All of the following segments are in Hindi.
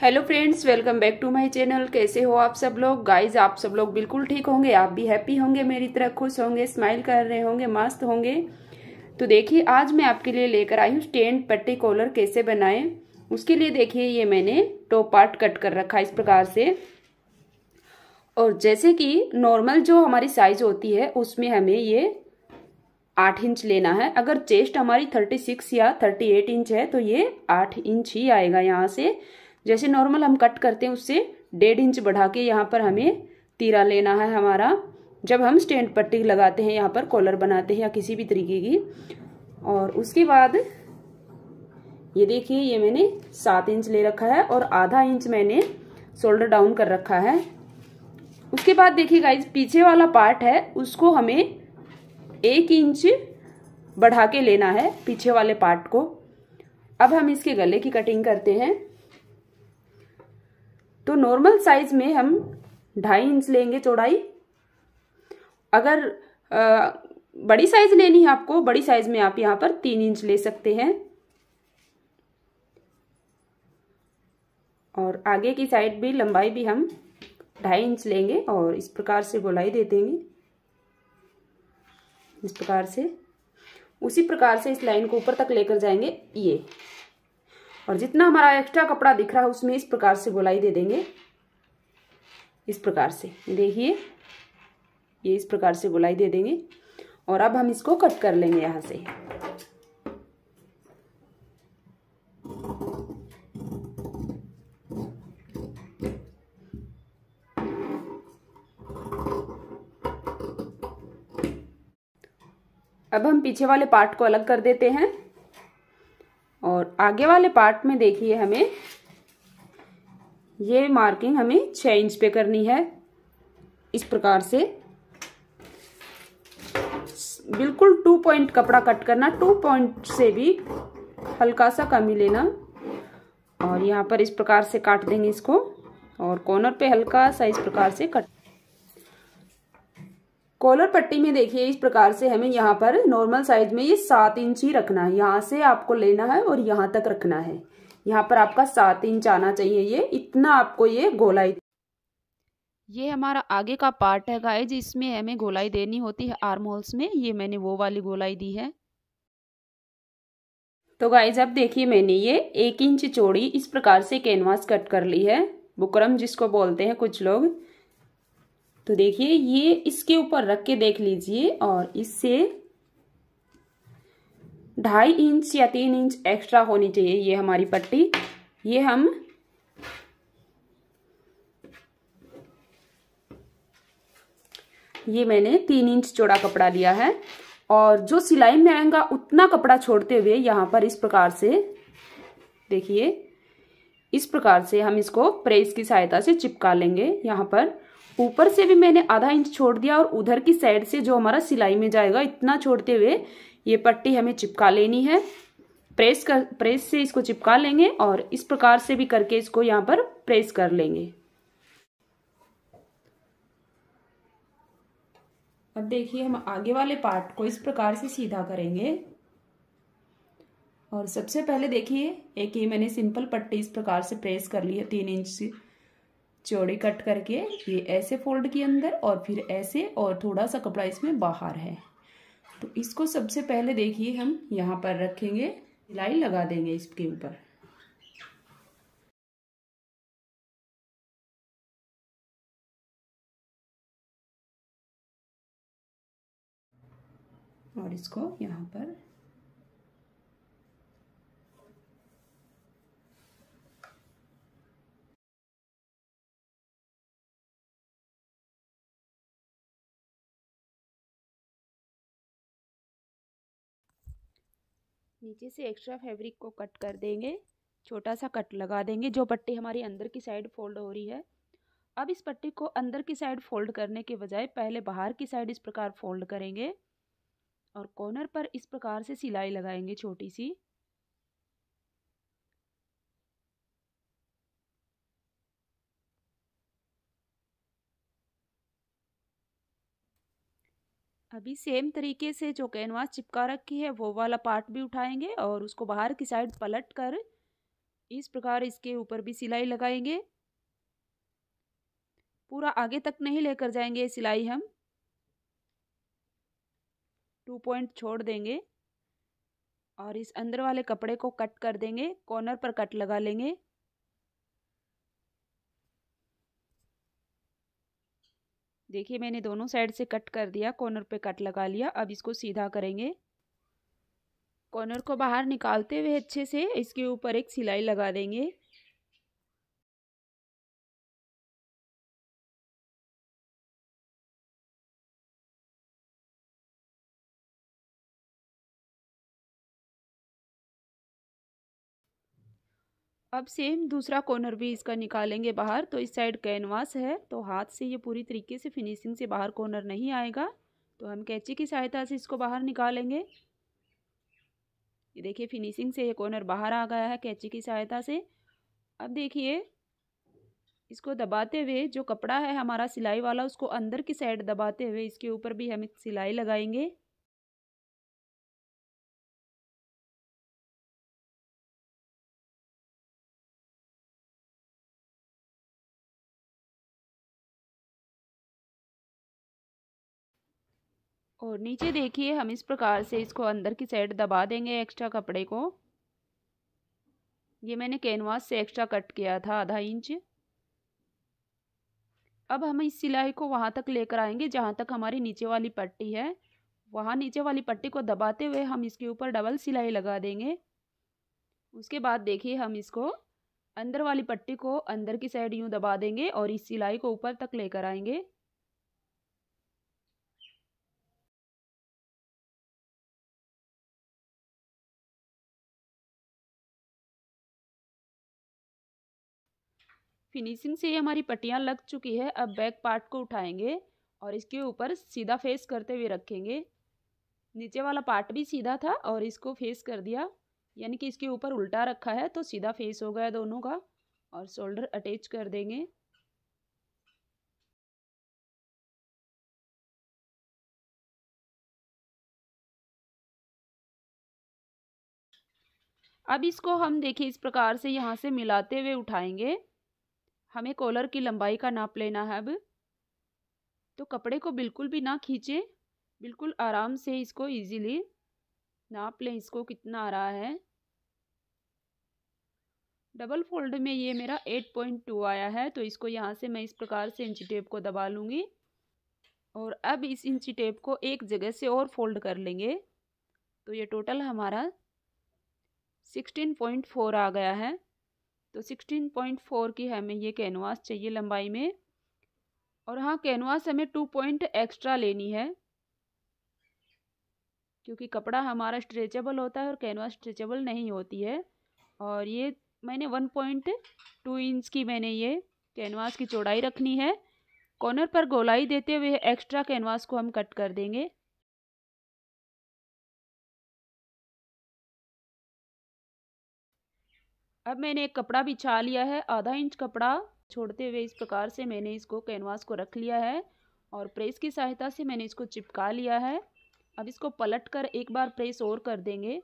hello friends welcome back to my channel कैसे हो आप सब लोग गाइस आप सब लोग बिल्कुल ठीक होंगे आप भी हैप्पी होंगे मेरी तरह खुश होंगे स्माइल कर रहे होंगे मस्त होंगे तो देखिए आज मैं आपके लिए लेकर आई हूँ स्टैंड पट्टी कॉलर कैसे बनाएं उसके लिए देखिए ये मैंने टॉप पार्ट कट कर रखा इस प्रकार से और जैसे कि नॉर्मल जो हमारी साइज होती है उसमें हमें ये आठ इंच लेना है अगर चेस्ट हमारी थर्टी सिक्स या थर्टी एट इंच है तो ये आठ इंच ही आएगा यहाँ से जैसे नॉर्मल हम कट करते हैं उससे डेढ़ इंच बढ़ा के यहाँ पर हमें तीरा लेना है हमारा जब हम स्टैंड पट्टी लगाते हैं यहाँ पर कॉलर बनाते हैं या किसी भी तरीके की और उसके बाद ये देखिए ये मैंने सात इंच ले रखा है और आधा इंच मैंने शोल्डर डाउन कर रखा है उसके बाद देखिए गाइज पीछे वाला पार्ट है उसको हमें एक इंच बढ़ा के लेना है पीछे वाले पार्ट को अब हम इसके गले की कटिंग करते हैं तो नॉर्मल साइज में हम ढाई इंच लेंगे चौड़ाई अगर आ, बड़ी साइज लेनी है आपको बड़ी साइज में आप यहाँ पर तीन इंच ले सकते हैं और आगे की साइड भी लंबाई भी हम ढाई इंच लेंगे और इस प्रकार से गोलाई दे देंगे इस प्रकार से उसी प्रकार से इस लाइन को ऊपर तक लेकर जाएंगे ये और जितना हमारा एक्स्ट्रा कपड़ा दिख रहा है उसमें इस प्रकार से गोलाई दे देंगे इस प्रकार से देखिए ये इस प्रकार से गोलाई दे देंगे और अब हम इसको कट कर लेंगे यहाँ से अब हम पीछे वाले पार्ट को अलग कर देते हैं आगे वाले पार्ट में देखिए हमें ये मार्किंग हमें छ इंच पे करनी है इस प्रकार से बिल्कुल टू पॉइंट कपड़ा कट करना टू पॉइंट से भी हल्का सा कम ही लेना और यहाँ पर इस प्रकार से काट देंगे इसको और कॉर्नर पे हल्का सा इस प्रकार से कट कॉलर पट्टी में देखिए इस प्रकार से हमें यहाँ पर नॉर्मल साइज में ये सात इंच ही रखना है यहाँ से आपको लेना है और यहाँ तक रखना है यहाँ पर आपका सात इंच आना चाहिए ये इतना आपको ये गोलाई ये हमारा आगे का पार्ट है गाइज इसमें हमें गोलाई देनी होती है आर्म होल्स में ये मैंने वो वाली गोलाई दी है तो गाइज अब देखिए मैंने ये एक इंच चौड़ी इस प्रकार से कैनवास कट कर ली है बुकरम जिसको बोलते हैं कुछ लोग तो देखिए ये इसके ऊपर रख के देख लीजिए और इससे ढाई इंच या तीन इंच एक्स्ट्रा होनी चाहिए ये हमारी पट्टी ये हम ये मैंने तीन इंच चौड़ा कपड़ा लिया है और जो सिलाई में आएगा उतना कपड़ा छोड़ते हुए यहां पर इस प्रकार से देखिए इस प्रकार से हम इसको प्रेस की सहायता से चिपका लेंगे यहां पर ऊपर से भी मैंने आधा इंच छोड़ दिया और उधर की साइड से जो हमारा सिलाई में जाएगा इतना छोड़ते हुए ये पट्टी हमें चिपका लेनी है प्रेस कर प्रेस से इसको चिपका लेंगे और इस प्रकार से भी करके इसको यहाँ पर प्रेस कर लेंगे अब देखिए हम आगे वाले पार्ट को इस प्रकार से सीधा करेंगे और सबसे पहले देखिए एक ये मैंने सिंपल पट्टी इस प्रकार से प्रेस कर ली है तीन इंच चौड़ी कट करके ये ऐसे फोल्ड किए अंदर और फिर ऐसे और थोड़ा सा कपड़ा इसमें बाहर है तो इसको सबसे पहले देखिए हम यहाँ पर रखेंगे सिलाई लगा देंगे इसके ऊपर और इसको यहाँ पर नीचे से एक्स्ट्रा फैब्रिक को कट कर देंगे छोटा सा कट लगा देंगे जो पट्टी हमारी अंदर की साइड फोल्ड हो रही है अब इस पट्टी को अंदर की साइड फोल्ड करने के बजाय पहले बाहर की साइड इस प्रकार फोल्ड करेंगे और कॉर्नर पर इस प्रकार से सिलाई लगाएंगे छोटी सी अभी सेम तरीके से जो कैनवास चिपका रखी है वो वाला पार्ट भी उठाएंगे और उसको बाहर की साइड पलट कर इस प्रकार इसके ऊपर भी सिलाई लगाएंगे पूरा आगे तक नहीं लेकर जाएंगे सिलाई हम टू पॉइंट छोड़ देंगे और इस अंदर वाले कपड़े को कट कर देंगे कॉर्नर पर कट लगा लेंगे देखिए मैंने दोनों साइड से कट कर दिया कॉर्नर पे कट लगा लिया अब इसको सीधा करेंगे कॉर्नर को बाहर निकालते हुए अच्छे से इसके ऊपर एक सिलाई लगा देंगे अब सेम दूसरा कॉर्नर भी इसका निकालेंगे बाहर तो इस साइड कैनवास है तो हाथ से ये पूरी तरीके से फिनिशिंग से बाहर कॉर्नर नहीं आएगा तो हम कैची की सहायता से इसको बाहर निकालेंगे ये देखिए फिनिशिंग से ये कॉर्नर बाहर आ गया है कैची की सहायता से अब देखिए इसको दबाते हुए जो कपड़ा है हमारा सिलाई वाला उसको अंदर की साइड दबाते हुए इसके ऊपर भी हम सिलाई लगाएंगे और नीचे देखिए हम इस प्रकार से इसको अंदर की साइड दबा देंगे एक्स्ट्रा कपड़े को ये मैंने कैनवास से एक्स्ट्रा कट किया था आधा इंच अब हम इस सिलाई को वहाँ तक लेकर आएंगे जहाँ तक हमारी नीचे वाली पट्टी है वहाँ नीचे वाली पट्टी को दबाते हुए हम इसके ऊपर डबल सिलाई लगा देंगे उसके बाद देखिए हम इसको अंदर वाली पट्टी को अंदर की साइड यूँ दबा देंगे और इस सिलाई को ऊपर तक लेकर आएंगे फिनिशिंग से ये हमारी पट्टियाँ लग चुकी है अब बैक पार्ट को उठाएंगे और इसके ऊपर सीधा फेस करते हुए रखेंगे नीचे वाला पार्ट भी सीधा था और इसको फेस कर दिया यानी कि इसके ऊपर उल्टा रखा है तो सीधा फेस हो गया दोनों का और शोल्डर अटैच कर देंगे अब इसको हम देखिए इस प्रकार से यहाँ से मिलाते हुए उठाएंगे हमें कॉलर की लंबाई का नाप लेना है अब तो कपड़े को बिल्कुल भी ना खींचें बिल्कुल आराम से इसको इजीली नाप लें इसको कितना आ रहा है डबल फोल्ड में ये मेरा एट पॉइंट टू आया है तो इसको यहाँ से मैं इस प्रकार से इंची टेप को दबा लूँगी और अब इस इंची टेप को एक जगह से और फोल्ड कर लेंगे तो ये टोटल हमारा सिक्सटीन पॉइंट फोर आ गया है तो 16.4 की हमें ये कैनवास चाहिए लंबाई में और हाँ कैनवास हमें टू पॉइंट एक्स्ट्रा लेनी है क्योंकि कपड़ा हमारा स्ट्रेचेबल होता है और कैनवास स्ट्रेचेबल नहीं होती है और ये मैंने वन पॉइंट टू इंच की मैंने ये कैनवास की चौड़ाई रखनी है कॉर्नर पर गोलाई देते हुए एक्स्ट्रा कैनवास को हम कट कर देंगे अब मैंने एक कपड़ा बिछा लिया है आधा इंच कपड़ा छोड़ते हुए इस प्रकार से मैंने इसको कैनवास को रख लिया है और प्रेस की सहायता से मैंने इसको चिपका लिया है अब इसको पलट कर एक बार प्रेस और कर देंगे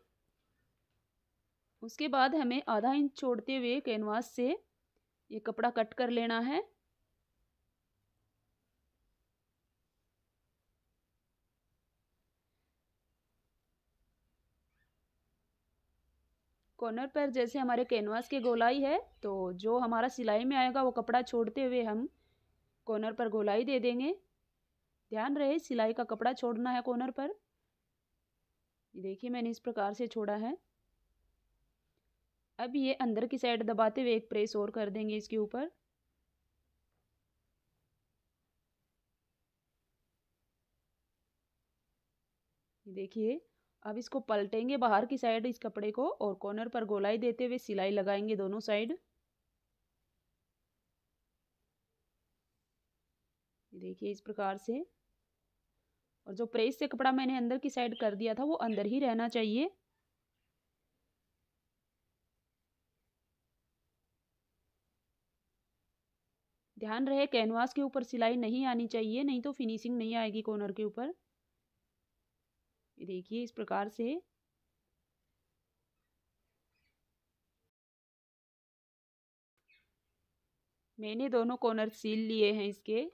उसके बाद हमें आधा इंच छोड़ते हुए कैनवास से ये कपड़ा कट कर लेना है कॉर्नर पर जैसे हमारे कैनवास की गोलाई है तो जो हमारा सिलाई में आएगा वो कपड़ा छोड़ते हुए हम कॉर्नर पर गोलाई दे देंगे ध्यान रहे सिलाई का कपड़ा छोड़ना है कॉर्नर पर देखिए मैंने इस प्रकार से छोड़ा है अब ये अंदर की साइड दबाते हुए एक प्रेस और कर देंगे इसके ऊपर देखिए अब इसको पलटेंगे बाहर की साइड इस कपड़े को और कॉर्नर पर गोलाई देते हुए सिलाई लगाएंगे दोनों साइड देखिए इस प्रकार से और जो प्रेस से कपड़ा मैंने अंदर की साइड कर दिया था वो अंदर ही रहना चाहिए ध्यान रहे कैनवास के ऊपर सिलाई नहीं आनी चाहिए नहीं तो फिनिशिंग नहीं आएगी कॉर्नर के ऊपर ये देखिए इस प्रकार से मैंने दोनों कॉर्नर सील लिए हैं इसके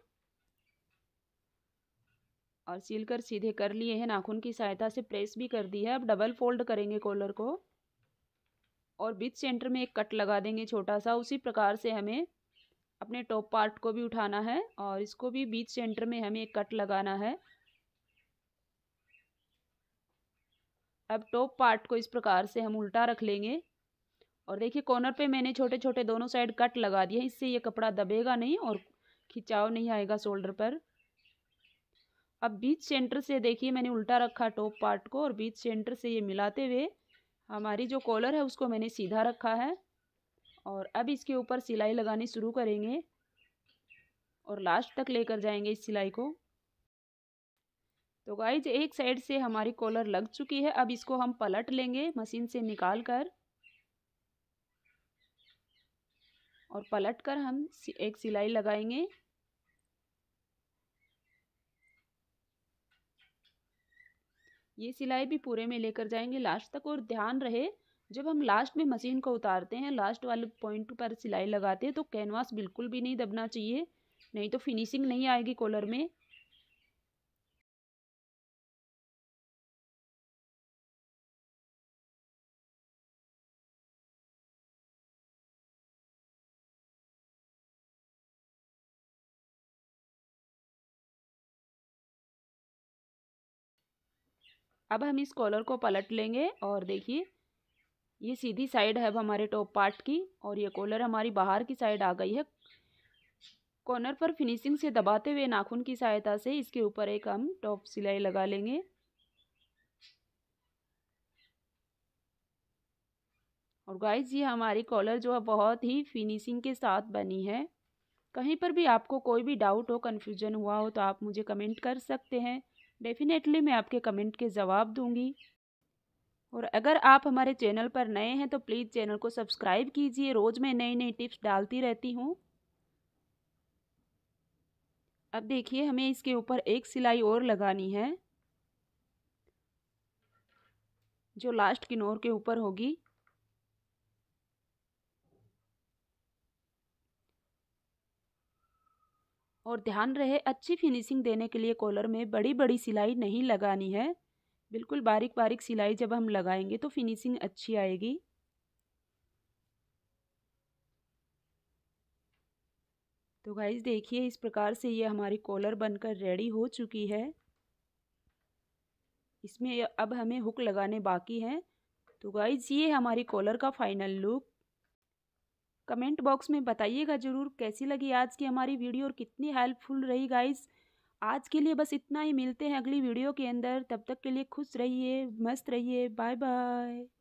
और सील कर सीधे कर लिए हैं नाखून की सहायता से प्रेस भी कर दी है अब डबल फोल्ड करेंगे कॉलर को और बीच सेंटर में एक कट लगा देंगे छोटा सा उसी प्रकार से हमें अपने टॉप पार्ट को भी उठाना है और इसको भी बीच सेंटर में हमें एक कट लगाना है अब टॉप पार्ट को इस प्रकार से हम उल्टा रख लेंगे और देखिए कॉर्नर पे मैंने छोटे छोटे दोनों साइड कट लगा दिया इससे ये कपड़ा दबेगा नहीं और खिंचाव नहीं आएगा शोल्डर पर अब बीच सेंटर से देखिए मैंने उल्टा रखा टॉप पार्ट को और बीच सेंटर से ये मिलाते हुए हमारी जो कॉलर है उसको मैंने सीधा रखा है और अब इसके ऊपर सिलाई लगानी शुरू करेंगे और लास्ट तक लेकर जाएंगे इस सिलाई को तो गाइज एक साइड से हमारी कॉलर लग चुकी है अब इसको हम पलट लेंगे मशीन से निकाल कर और पलट कर हम एक सिलाई लगाएंगे ये सिलाई भी पूरे में लेकर जाएंगे लास्ट तक और ध्यान रहे जब हम लास्ट में मशीन को उतारते हैं लास्ट वाले पॉइंट पर सिलाई लगाते हैं तो कैनवास बिल्कुल भी नहीं दबना चाहिए नहीं तो फिनिशिंग नहीं आएगी कॉलर में अब हम इस कॉलर को पलट लेंगे और देखिए ये सीधी साइड है अब हमारे टॉप पार्ट की और ये कॉलर हमारी बाहर की साइड आ गई है कॉर्नर पर फिनिशिंग से दबाते हुए नाखून की सहायता से इसके ऊपर एक हम टॉप सिलाई लगा लेंगे और गाइस ये हमारी कॉलर जो है बहुत ही फिनिशिंग के साथ बनी है कहीं पर भी आपको कोई भी डाउट हो कन्फ्यूजन हुआ हो तो आप मुझे कमेंट कर सकते हैं डेफ़िनेटली मैं आपके कमेंट के जवाब दूंगी और अगर आप हमारे चैनल पर नए हैं तो प्लीज़ चैनल को सब्सक्राइब कीजिए रोज़ मैं नई नई टिप्स डालती रहती हूँ अब देखिए हमें इसके ऊपर एक सिलाई और लगानी है जो लास्ट किनोर के ऊपर होगी और ध्यान रहे अच्छी फिनिशिंग देने के लिए कॉलर में बड़ी बड़ी सिलाई नहीं लगानी है बिल्कुल बारीक बारीक सिलाई जब हम लगाएंगे तो फिनिशिंग अच्छी आएगी तो गाइज देखिए इस प्रकार से ये हमारी कॉलर बनकर रेडी हो चुकी है इसमें अब हमें हुक लगाने बाकी हैं तो गाइज ये हमारी कॉलर का फाइनल लुक कमेंट बॉक्स में बताइएगा ज़रूर कैसी लगी आज की हमारी वीडियो और कितनी हेल्पफुल रही गाइस आज के लिए बस इतना ही मिलते हैं अगली वीडियो के अंदर तब तक के लिए खुश रहिए मस्त रहिए बाय बाय